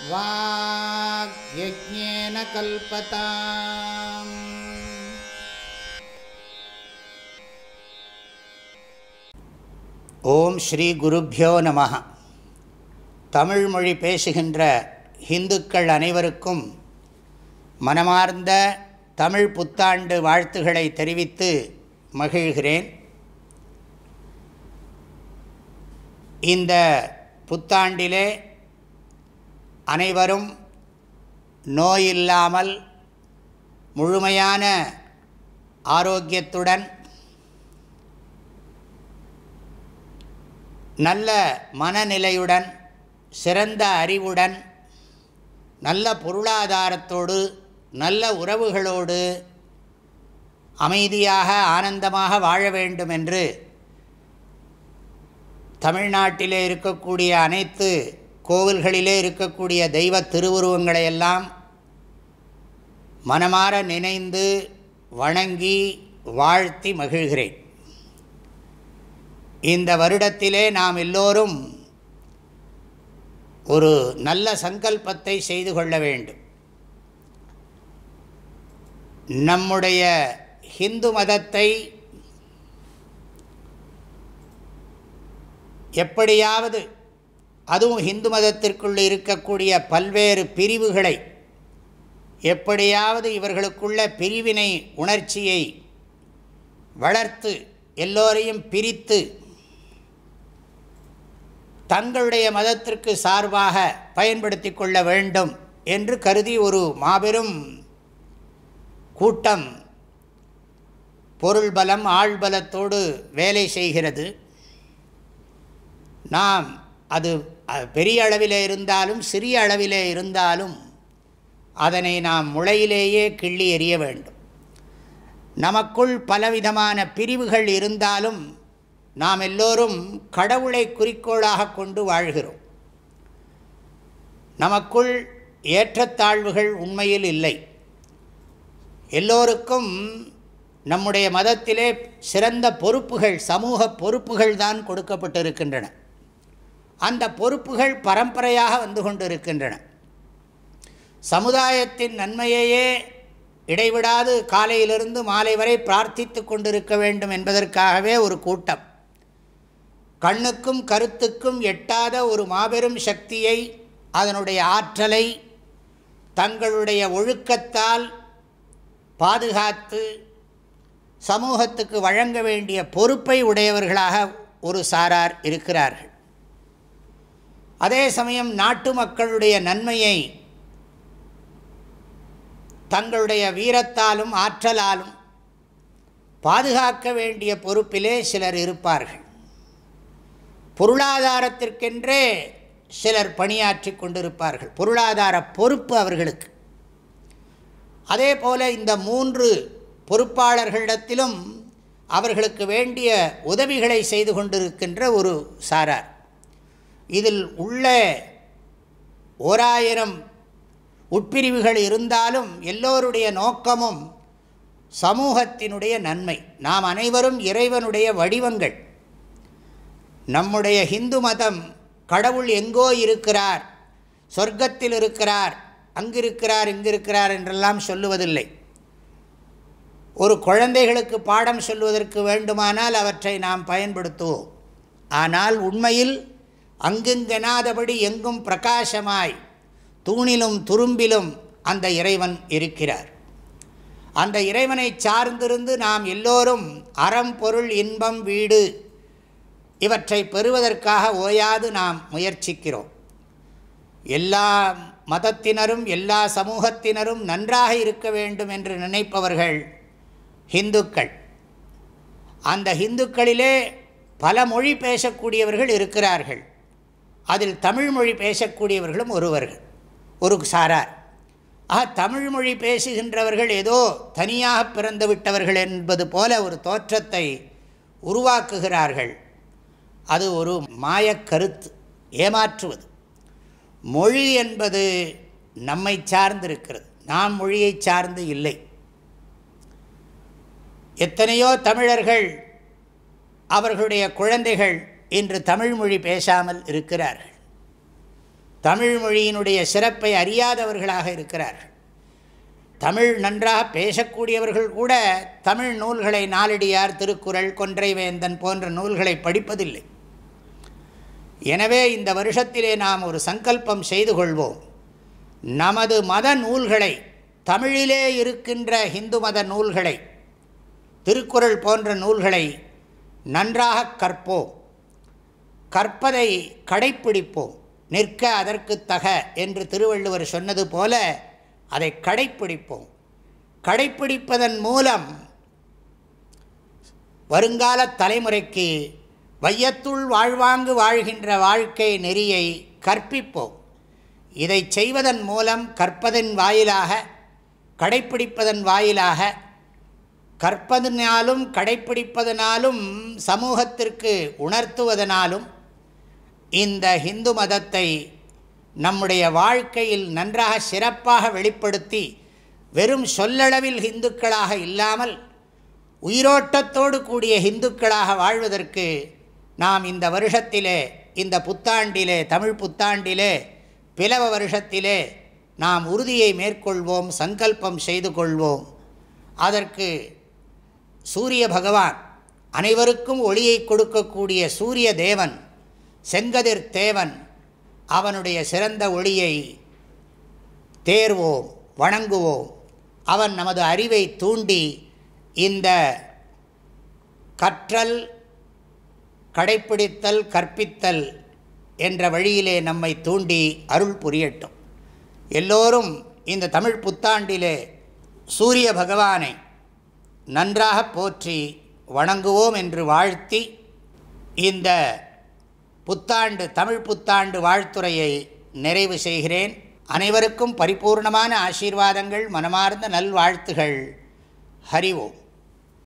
ஓம் ஸ்ரீ குருப்பியோ நம தமிழ் மொழி பேசுகின்ற இந்துக்கள் அனைவருக்கும் மனமார்ந்த தமிழ் புத்தாண்டு வாழ்த்துகளை தெரிவித்து மகிழ்கிறேன் இந்த புத்தாண்டிலே அனைவரும் நோய் இல்லாமல் முழுமையான ஆரோக்கியத்துடன் நல்ல மனநிலையுடன் சிறந்த அறிவுடன் நல்ல பொருளாதாரத்தோடு நல்ல உறவுகளோடு அமைதியாக ஆனந்தமாக வாழ வேண்டும் என்று தமிழ்நாட்டிலே இருக்கக்கூடிய அனைத்து கோவில்களிலே இருக்கக்கூடிய தெய்வ திருவுருவங்களை எல்லாம் மனமாற நினைந்து வணங்கி வாழ்த்தி மகிழ்கிறேன் இந்த வருடத்திலே நாம் எல்லோரும் ஒரு நல்ல சங்கல்பத்தை செய்து கொள்ள வேண்டும் நம்முடைய ஹிந்து மதத்தை எப்படியாவது அதுவும் ஹிந்து மதத்திற்குள்ளே இருக்கக்கூடிய பல்வேறு பிரிவுகளை எப்படியாவது இவர்களுக்குள்ள பிரிவினை உணர்ச்சியை வளர்த்து எல்லோரையும் பிரித்து தங்களுடைய மதத்திற்கு சார்பாக பயன்படுத்தி கொள்ள வேண்டும் என்று கருதி ஒரு மாபெரும் கூட்டம் பொருள் பலம் ஆழ்பலத்தோடு வேலை செய்கிறது நாம் அது பெரிய அளவில் இருந்தாலும் சிறிய அளவிலே இருந்தாலும் அதனை நாம் முளையிலேயே கிள்ளி எறிய வேண்டும் நமக்குள் பலவிதமான பிரிவுகள் இருந்தாலும் நாம் எல்லோரும் கடவுளை குறிக்கோளாக கொண்டு வாழ்கிறோம் நமக்குள் ஏற்றத்தாழ்வுகள் உண்மையில் இல்லை எல்லோருக்கும் நம்முடைய மதத்திலே சிறந்த பொறுப்புகள் சமூக பொறுப்புகள் தான் கொடுக்கப்பட்டிருக்கின்றன அந்த பொறுப்புகள் பரம்பரையாக வந்து கொண்டிருக்கின்றன சமுதாயத்தின் நன்மையையே இடைவிடாது காலையிலிருந்து மாலை வரை பிரார்த்தித்து கொண்டிருக்க வேண்டும் என்பதற்காகவே ஒரு கூட்டம் கண்ணுக்கும் கருத்துக்கும் எட்டாத ஒரு மாபெரும் சக்தியை அதனுடைய ஆற்றலை தங்களுடைய ஒழுக்கத்தால் பாதுகாத்து சமூகத்துக்கு வழங்க வேண்டிய பொறுப்பை உடையவர்களாக ஒரு சாரார் இருக்கிறார்கள் அதே சமயம் நாட்டு மக்களுடைய நன்மையை தங்களுடைய வீரத்தாலும் ஆற்றலாலும் பாதுகாக்க வேண்டிய பொறுப்பிலே சிலர் இருப்பார்கள் பொருளாதாரத்திற்கென்றே சிலர் பணியாற்றி கொண்டிருப்பார்கள் பொருளாதார பொறுப்பு அவர்களுக்கு அதே போல இந்த மூன்று பொறுப்பாளர்களிடத்திலும் அவர்களுக்கு வேண்டிய உதவிகளை செய்து கொண்டிருக்கின்ற ஒரு சாரார் இதில் உள்ள ஓராயிரம் உட்பிரிவுகள் இருந்தாலும் எல்லோருடைய நோக்கமும் சமூகத்தினுடைய நன்மை நாம் அனைவரும் இறைவனுடைய வடிவங்கள் நம்முடைய ஹிந்து மதம் கடவுள் எங்கோ இருக்கிறார் சொர்க்கத்தில் இருக்கிறார் அங்கிருக்கிறார் இங்கிருக்கிறார் என்றெல்லாம் சொல்லுவதில்லை ஒரு குழந்தைகளுக்கு பாடம் சொல்வதற்கு வேண்டுமானால் அவற்றை நாம் பயன்படுத்துவோம் ஆனால் உண்மையில் அங்குங்கெனாதபடி எங்கும் பிரகாசமாய் தூணிலும் துரும்பிலும் அந்த இறைவன் இருக்கிறார் அந்த இறைவனை சார்ந்திருந்து நாம் எல்லோரும் அறம் பொருள் இன்பம் வீடு இவற்றை பெறுவதற்காக ஓயாது நாம் முயற்சிக்கிறோம் எல்லா மதத்தினரும் எல்லா சமூகத்தினரும் நன்றாக இருக்க வேண்டும் என்று நினைப்பவர்கள் ஹிந்துக்கள் அந்த ஹிந்துக்களிலே பல மொழி பேசக்கூடியவர்கள் இருக்கிறார்கள் அதில் தமிழ்மொழி பேசக்கூடியவர்களும் ஒருவர்கள் ஒரு சாரார் ஆக தமிழ்மொழி பேசுகின்றவர்கள் ஏதோ தனியாக பிறந்து விட்டவர்கள் என்பது போல ஒரு தோற்றத்தை உருவாக்குகிறார்கள் அது ஒரு மாயக்கருத்து ஏமாற்றுவது மொழி என்பது நம்மை சார்ந்திருக்கிறது நாம் மொழியை சார்ந்து இல்லை எத்தனையோ தமிழர்கள் அவர்களுடைய குழந்தைகள் இன்று தமிழ்மொழி பேசாமல் இருக்கிறார்கள் தமிழ்மொழியினுடைய சிறப்பை அறியாதவர்களாக இருக்கிறார்கள் தமிழ் நன்றாக பேசக்கூடியவர்கள் கூட தமிழ் நூல்களை நாலடியார் திருக்குறள் கொன்றைவேந்தன் போன்ற நூல்களை படிப்பதில்லை எனவே இந்த வருஷத்திலே நாம் ஒரு சங்கல்பம் செய்து கொள்வோம் நமது மத நூல்களை தமிழிலே இருக்கின்ற ஹிந்து மத நூல்களை திருக்குறள் போன்ற நூல்களை நன்றாக கற்போம் கற்பதை கடைப்பிடிப்போம் நிற்க அதற்கு தக என்று திருவள்ளுவர் சொன்னது போல அதை கடைப்பிடிப்போம் கடைப்பிடிப்பதன் மூலம் வருங்கால தலைமுறைக்கு வையத்துள் வாழ்வாங்கு வாழ்கின்ற வாழ்க்கை நெறியை கற்பிப்போம் இதை செய்வதன் மூலம் கற்பதன் வாயிலாக கடைப்பிடிப்பதன் வாயிலாக கற்பதனாலும் கடைப்பிடிப்பதனாலும் சமூகத்திற்கு உணர்த்துவதனாலும் இந்த ஹிந்து மதத்தை நம்முடைய வாழ்க்கையில் நன்றாக சிறப்பாக வெளிப்படுத்தி வெறும் சொல்லளவில் ஹிந்துக்களாக இல்லாமல் உயிரோட்டத்தோடு கூடிய ஹிந்துக்களாக வாழ்வதற்கு நாம் இந்த வருஷத்திலே இந்த புத்தாண்டிலே தமிழ் புத்தாண்டிலே பிளவ வருஷத்திலே நாம் உறுதியை மேற்கொள்வோம் சங்கல்பம் செய்து கொள்வோம் அதற்கு சூரிய பகவான் அனைவருக்கும் ஒளியை கொடுக்கக்கூடிய சூரிய தேவன் செங்கதிர் தேவன் அவனுடைய சிறந்த ஒளியை தேர்வோம் வணங்குவோம் அவன் நமது அறிவை தூண்டி இந்த கற்றல் கடைப்பிடித்தல் கற்பித்தல் என்ற வழியிலே நம்மை தூண்டி அருள் புரியட்டும் எல்லோரும் இந்த தமிழ் புத்தாண்டிலே சூரிய பகவானை நன்றாக போற்றி வணங்குவோம் என்று வாழ்த்தி இந்த புத்தாண்டு தமிழ் புத்தாண்டு வாழ்த்துறையை நிறைவு செய்கிறேன் அனைவருக்கும் பரிபூர்ணமான ஆசீர்வாதங்கள் மனமார்ந்த நல்வாழ்த்துகள் ஹரி ஓம்